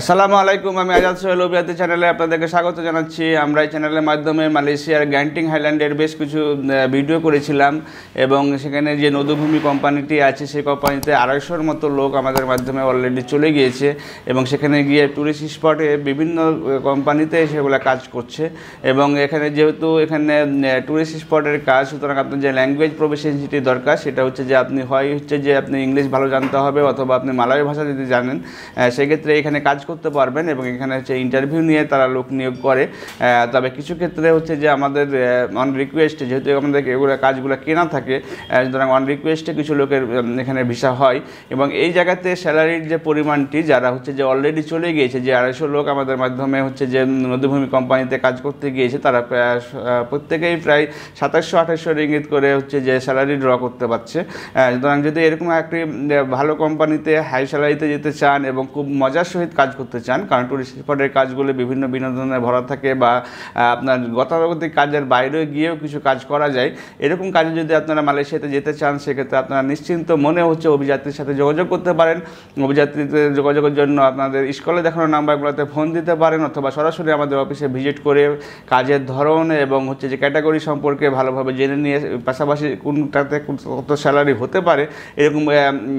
আসসালামু আলাইকুম আমি আজাদ সোহেল অভিয়াতি চ্যানেলে আপনাদেরকে স্বাগত জানাচ্ছি আমরা এই চ্যানেলের মাধ্যমে মালয়েশিয়ার গ্যান্টিং হাইল্যান্ডের বেশ কিছু ভিডিও করেছিলাম এবং সেখানে যে নদুভূমি কোম্পানিটি আছে সেই কোম্পানিতে আড়াইশোর মতো লোক আমাদের মাধ্যমে অলরেডি চলে গিয়েছে এবং সেখানে গিয়ে ট্যুরিস্ট স্পটে বিভিন্ন কোম্পানিতে সেগুলো কাজ করছে এবং এখানে যেহেতু এখানে ট্যুরিস্ট স্পটের কাজ সুতরাং আপনার যে ল্যাঙ্গুয়েজ প্রফেশনসিটি দরকার সেটা হচ্ছে যে আপনি হয় হচ্ছে যে আপনি ইংলিশ ভালো জানতে হবে অথবা আপনি মালয় ভাষা যদি জানেন সেক্ষেত্রে এখানে কাজ করতে পারবেন এবং এখানে হচ্ছে ইন্টারভিউ নিয়ে তারা লোক নিয়োগ করে তবে কিছু ক্ষেত্রে হচ্ছে যে আমাদের অন রিকোয়েস্টে যেহেতু আমাদের এগুলো কাজগুলো কেনা থাকে সুতরাং অন রিকোয়েস্টে কিছু লোকের এখানে ভিসা হয় এবং এই জায়গাতে স্যালারির যে পরিমাণটি যারা হচ্ছে যে অলরেডি চলে গিয়েছে যে আড়াইশো লোক আমাদের মাধ্যমে হচ্ছে যে নদীভূমি কোম্পানিতে কাজ করতে গিয়েছে তারা প্রত্যেকেই প্রায় সাতাশশো আঠাশশো ইঙ্গিত করে হচ্ছে যে স্যালারি ড্র করতে পারছে সুতরাং যদি এরকম একটি ভালো কোম্পানিতে হাই স্যালারিতে যেতে চান এবং খুব মজার সহিত কাজ করতে চান কারণ টুরিস্ট স্পটের কাজগুলো বিভিন্ন বিনোদনে ভরা থাকে বা আপনার গতানুগতিক কাজের বাইরে গিয়েও কিছু কাজ করা যায় এরকম কাজে যদি আপনারা মালয়েশিয়াতে যেতে চান সেক্ষেত্রে আপনারা নিশ্চিন্ত মনে হচ্ছে অভিযাত্রীর সাথে যোগাযোগ করতে পারেন অভিযাত্রীদের যোগাযোগের জন্য আপনাদের স্কলে দেখানো নাম্বারগুলোতে ফোন দিতে পারেন অথবা সরাসরি আমাদের অফিসে ভিজিট করে কাজের ধরন এবং হচ্ছে যে ক্যাটাগরি সম্পর্কে ভালোভাবে জেনে নিয়ে পাশাপাশি কোনটাতে কত স্যালারি হতে পারে এরকম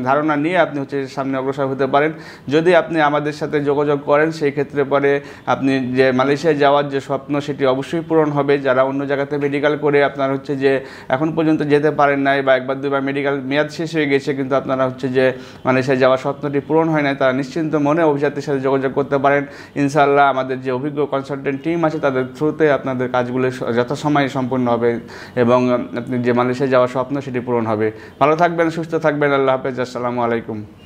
ধারণা নিয়ে আপনি হচ্ছে সামনে অগ্রসর হতে পারেন যদি আপনি আমাদের সাথে যোগাযোগ করেন সেই ক্ষেত্রে পরে আপনি যে মালয়েশিয়ায় যাওয়ার যে স্বপ্ন সেটি অবশ্যই পূরণ হবে যারা অন্য জায়গাতে মেডিকেল করে আপনার হচ্ছে যে এখন পর্যন্ত যেতে পারেন নাই বা একবার দুবার মেডিকেল মেয়াদ শেষ হয়ে গেছে কিন্তু আপনারা হচ্ছে যে মালয়েশিয়ায় যাওয়ার স্বপ্নটি পূরণ হয় নাই তারা নিশ্চিন্ত মনে অভিজাতের সাথে যোগাযোগ করতে পারেন ইনশাল্লাহ আমাদের যে অভিজ্ঞ কনসালটেন্ট টিম আছে তাদের থ্রুতে আপনাদের কাজগুলো যথাসময়ে সম্পূর্ণ হবে এবং আপনি যে মালয়েশিয়ায় যাওয়ার স্বপ্ন সেটি পূরণ হবে ভালো থাকবেন সুস্থ থাকবেন আল্লাহ হাফেজ আসসালামু আলাইকুম